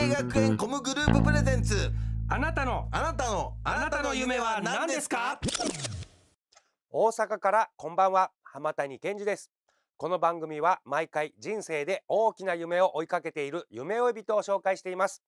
英学園コムグループプレゼンツあなたのあなたのあなたの夢は何ですか大阪からこんばんは浜谷健二ですこの番組は毎回人生で大きな夢を追いかけている夢追い人を紹介しています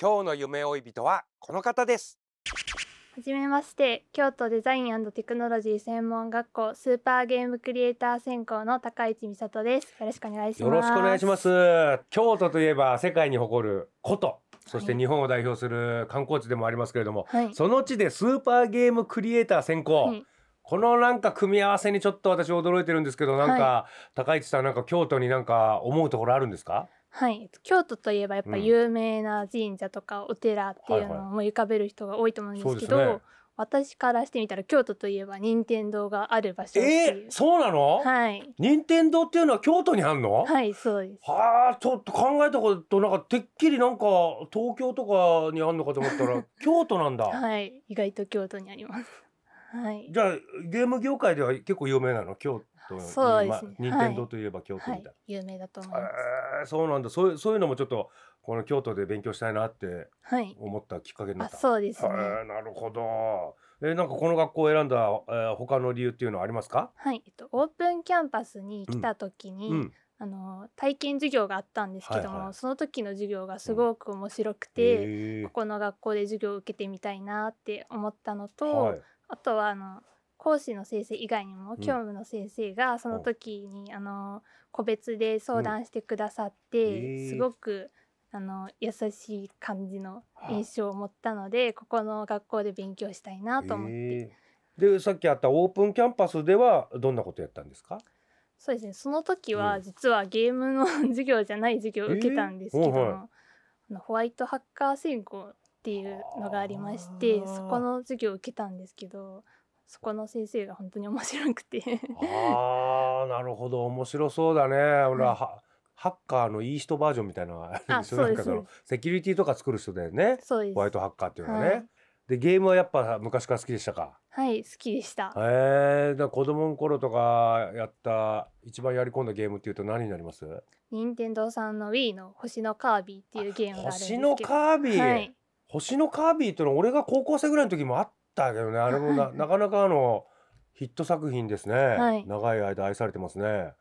今日の夢追い人はこの方ですはじめまして、京都デザインテクノロジー専門学校スーパーゲームクリエイター専攻の高市美里です。よろしくお願いします。よろしくお願いします。京都といえば世界に誇る古都。そして日本を代表する観光地でもありますけれども、はい、その地でスーパーゲームクリエイター専攻、はい、このなんか組み合わせにちょっと私驚いてるんですけどなんか、高市さんなんか京都になんか思うところあるんですかはい京都といえばやっぱ有名な神社とかお寺っていうのを思い浮かべる人が多いと思うんですけど、はいはい私からしてみたら京都といえば任天堂がある場所えー、そうなのはい任天堂っていうのは京都にあるのはいそうですはあちょっと考えたことなんかてっきりなんか東京とかにあるのかと思ったら 京都なんだはい意外と京都にありますはい、じゃあゲーム業界では結構有名なの京都そうですね、まあ、任天堂といえば京都みたいな、はいはい、有名だと思います、そうなんだそうそういうのもちょっとこの京都で勉強したいなって思ったきっかけになった、はい、そうですね、なるほどえー、なんかこの学校を選んだ、えー、他の理由っていうのはありますかはい、えっと、オープンキャンパスに来た時に、うんあの体験授業があったんですけども、はいはい、その時の授業がすごく面白くて、うん、ここの学校で授業を受けてみたいなって思ったのと、はい、あとはあの講師の先生以外にも教務の先生がその時に、あの個別で相談してくださって、すごくあの優しい感じの印象を持ったので、ここの学校で勉強したいなと思って。でさっきあったオープンキャンパスではどんなことやったんですかそうですねその時は実はゲームの授業じゃない授業を受けたんですけど、えーはい、ホワイトハッカー選考っていうのがありましてそこの授業を受けたんですけどそこの先生が本当に面白くてああなるほど面白そうだね俺は、はい、ハッカーのいい人バージョンみたいなあそうですセキュリティとか作る人だよねそうですホワイトハッカーっていうのはね、はい、でゲームはやっぱ昔から好きでしたかはい好きでしたえー、子供の頃とかやった一番やり込んだゲームっていうと何になります任天堂さんの Wii の星のカービィっていうゲームがあるんですけど星のカービィ、はい星のカービィっていうの俺が高校生ぐらいの時もあったけどねあれもななかなかあのヒット作品ですね、はい長い間愛されてますね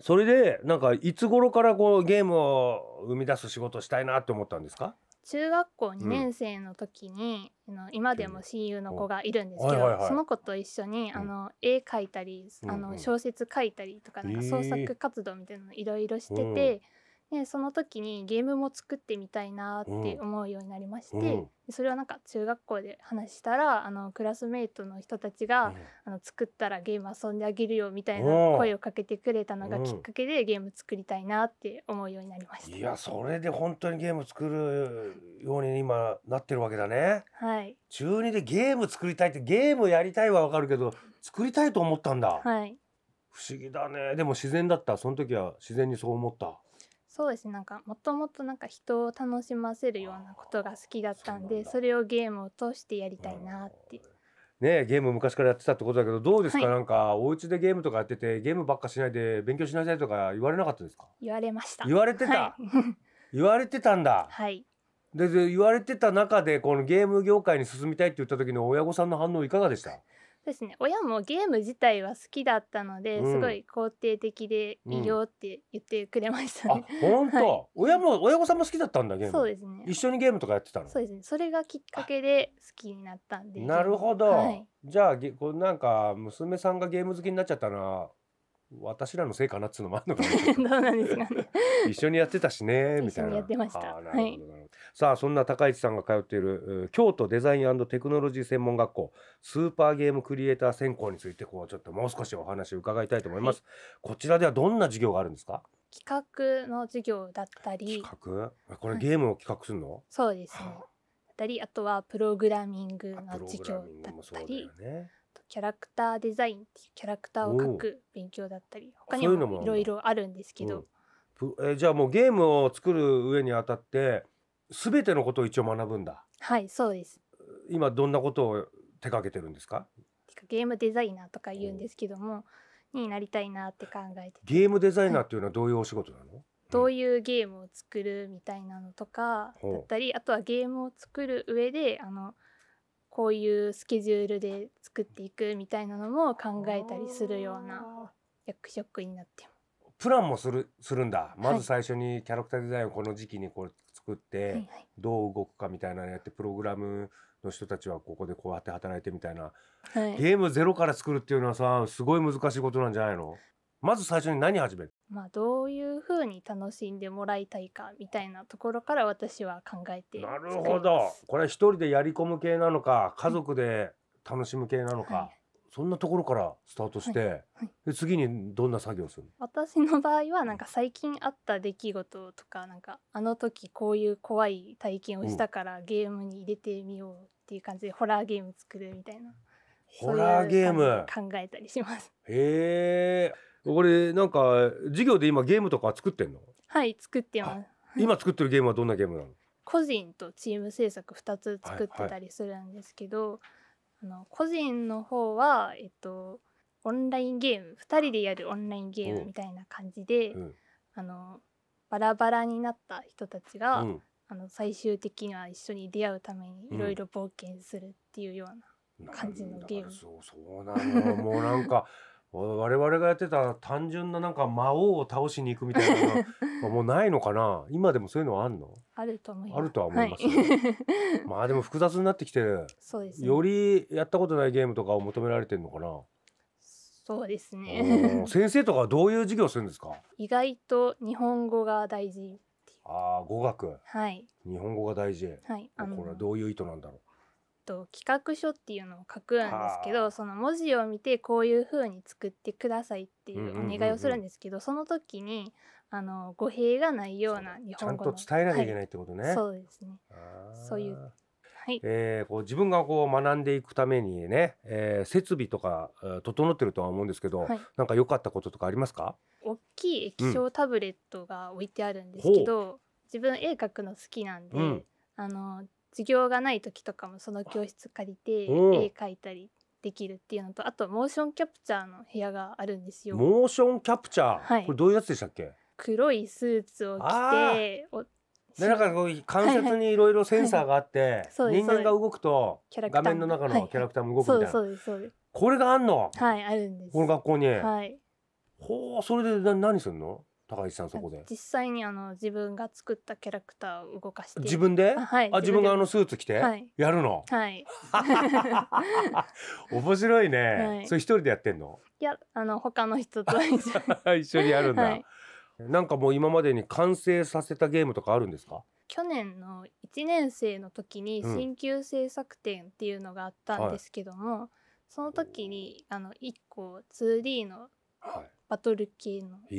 それでなんかいつ頃からこうゲームを生み出す仕事したいなって思ったんですか中学校2年生の時に、あの今でも親友の子がいるんですけど、はいはいはいその子と一緒にあの絵描いたり、あの小説書いたりとかなんか創作活動みたいなのいろいろしてて、でその時にゲームも作ってみたいなって思うようになりまして、うんそれはなんか中学校で話したらあのクラスメイトの人たちが、あの作ったらゲーム遊んであげるよみたいな声をかけてくれたのがきっかけで、ゲーム作りたいなって思うようになりましたいやそれで本当にゲーム作るように今なってるわけだねはい中2でゲーム作りたいってゲームやりたいはわかるけど作りたいと思ったんだはい不思議だねでも自然だったその時は自然にそう思ったそうですねなんかもともとなんか人を楽しませるようなことが好きだったんでそれをゲームを通してやりたいなって。ね、ゲーム昔からやってたってことだけどどうですか、はい、なんかお家でゲームとかやっててゲームばっかしないで勉強しなさいとか言われなかったですか言われました言われてた、はい、言われてたんだはいでで言われてた中でこのゲーム業界に進みたいって言った時の親御さんの反応いかがでしたですね親もゲーム自体は好きだったので、うんすごい肯定的でいいよって言ってくれましたあ本当、親も親御さんも好きだったんだゲーム。そうですね一緒にゲームとかやってたの。そうですねそれがきっかけで好きになったんでなるほど。はいじゃあげこうなんか娘さんがゲーム好きになっちゃったのは私らのせいかなっつうのもあるのかな。どうなんですかね 一緒にやってたしねみたいな。一緒にやってましたあなるほどなさあそんな高市さんが通っている京都デザインテクノロジー専門学校スーパーゲームクリエイター専攻についてこうちょっともう少しお話を伺いたいと思います、はい、こちらではどんな授業があるんですか企画の授業だったり企画これゲームを企画するの、はい、そうですね、だったりあとはプログラミングの授業だったり、ね、キャラクターデザインっていうキャラクターを描く勉強だったり他にもいろいろあるんですけど、うん、えじゃあもうゲームを作る上にあたってすべてのことを一応学ぶんだ。はいそうです。今どんなことを手掛けてるんですか。ゲームデザイナーとか言うんですけども、になりたいなって考えてゲームデザイナーっていうのはどういうお仕事なの。どういうゲームを作るみたいなのとかだったりあとはゲームを作る上であのこういうスケジュールで作っていくみたいなのも考えたりするような役職になってプランもするするんだまず最初にキャラクターデザインをこの時期にこう作ってどう動くかみたいなのやってプログラムの人たちはここでこうやって働いてみたいな、はい、ゲームゼロから作るっていうのはさすごい難しいことなんじゃないのまず最初に何始めるまあどういうふうに楽しんでもらいたいかみたいなところから私は考えてなるほどこれ一人でやり込む系なのか家族で楽しむ系なのか、はいそんなところからスタートして、はいはい、で次にどんな作業するの私の場合はなんか最近あった出来事とかなんかあの時こういう怖い体験をしたからゲームに入れてみようっていう感じでホラーゲーム作るみたいなホラーゲーム考えたりしますへえこれなんか授業で今ゲームとか作ってんのはい作ってます今作ってるゲームはどんなゲームなの個人とチーム制作2つ作ってたりするんですけど、はいあの個人の方は、えっと、オンラインゲーム2人でやるオンラインゲームみたいな感じで、うん、あのバラバラになった人たちが、うん、あの最終的には一緒に出会うためにいろいろ冒険するっていうような感じのゲーム。そうそうなのもうなんか 我々がやってた単純ななんか魔王を倒しに行くみたいなのが もうないのかな今でもそういうのはあんのあると思いますあるとは思います、はい、まあでも複雑になってきてそうです、ね、よりやったことないゲームとかを求められてるのかなそうですね 先生とかどういう授業するんですか意外と日本語が大事ああ語学はい日本語が大事はいこれはどういう意図なんだろうと企画書っていうのを書くんですけどその文字を見てこういう風に作ってくださいっていうお願いをするんですけど、うんうんうん、その時にあの語弊がないような日本語のちゃんと伝えなきゃいけないってことね、はい、そうですねそういう、はいえー、こう自分がこう学んでいくためにね、えー、設備とか整ってるとは思うんですけど、はい、なんか良かったこととかありますか大きい液晶タブレットが置いてあるんですけど、うん、自分絵描くの好きなんで、うん、あの授業がない時とかもその教室借りて絵描いたりできるっていうのとあとモーションキャプチャーの部屋があるんですよ。モーションキャプチャー、はい、これどういうやつでしたっけ黒いスーツを着てでなんかこう観察にいろいろセンサーがあって、はいはいはい、人間が動くと画面の中のキャラクターも動くみたいな、はい、これがあんのはいあるんですこの学校にはいほうそれでな何するの高橋さんそこで実際にあの自分が作ったキャラクターを動かして自分で、はい、あ自分があのスーツ着て、はい、やるのはい 面白いね、はい、それ一人でやってんのいやあの他の人と一緒 一緒にやるんだ、はい、なんかもう今までに完成させたゲームとかあるんですか去年の1年生の時に新旧制作展っていうのがあったんですけども、うんはい、その時にあの1個 2D のはいバトル系のゲ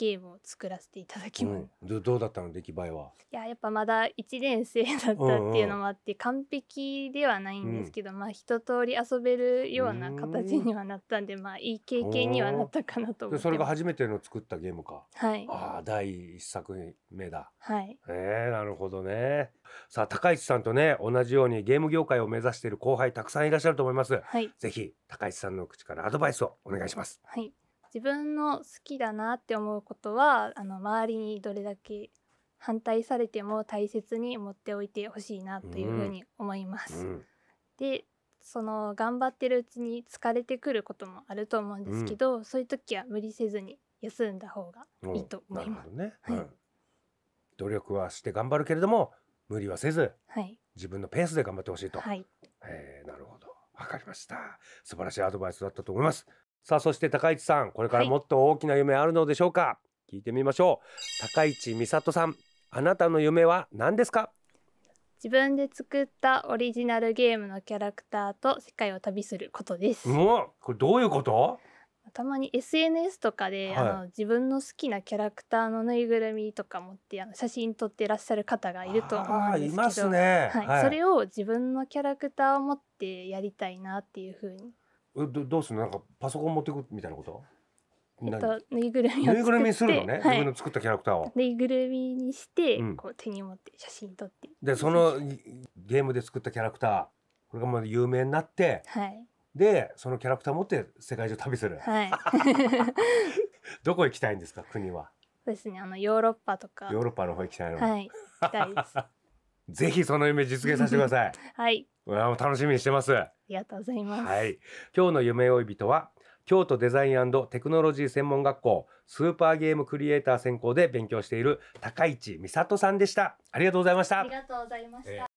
ームを作らせていただきました、うん、どうだったの出来栄えはいややっぱまだ1年生だったっていうのもあって、うんうん、完璧ではないんですけど、うん、まあ一通り遊べるような形にはなったんで、んまあいい経験にはなったかなと思ってそれが初めての作ったゲームかはいああ第一作目だはいえー、なるほどねさあ高市さんとね同じようにゲーム業界を目指している後輩たくさんいらっしゃると思います、はい、ぜひ高市さんの口からアドバイスをお願いしますはい自分の好きだなって思うことはあの周りにどれだけ反対されても大切に持っておいてほしいなというふうに思います。うん、でその頑張ってるうちに疲れてくることもあると思うんですけど、うん、そういう時は無理せずに休んだ方がいいと思います。ねはい、努力はして頑張るけれども無理はせず、はい、自分のペースで頑張ってほしいと。はい、えなるほどわかりました素晴らしいアドバイスだったと思いますさあそして高市さんこれからもっと大きな夢あるのでしょうか、はい、聞いてみましょう高市美里さんあなたの夢は何ですか自分で作ったオリジナルゲームのキャラクターと世界を旅することですうん、これどういうことたまに SNS とかで、はい、あの自分の好きなキャラクターのぬいぐるみとか持ってあの写真撮ってらっしゃる方がいると思うんですけど、ねはい、はい、それを自分のキャラクターを持ってやりたいなっていうふうにえどどうするのなんかパソコン持ってくみたいなことえっと、ぬいぐるみをぬいぐるみするのね、はい、自分の作ったキャラクターをぬいぐるみにして、うん、こう手に持って写真撮ってでそのゲームで作ったキャラクターこれがまあ有名になって、はい、でそのキャラクター持って世界中旅する、はい、どこ行きたいんですか国はそうですねあのヨーロッパとかヨーロッパの方行きたいのはい行きたいです ぜひその夢実現させてください はいうわ楽しみにしてますありがとうございます、はい、今日の夢追い人は京都デザインテクノロジー専門学校スーパーゲームクリエイター専攻で勉強している高市美里さんでしたありがとうございましたありがとうございました、えー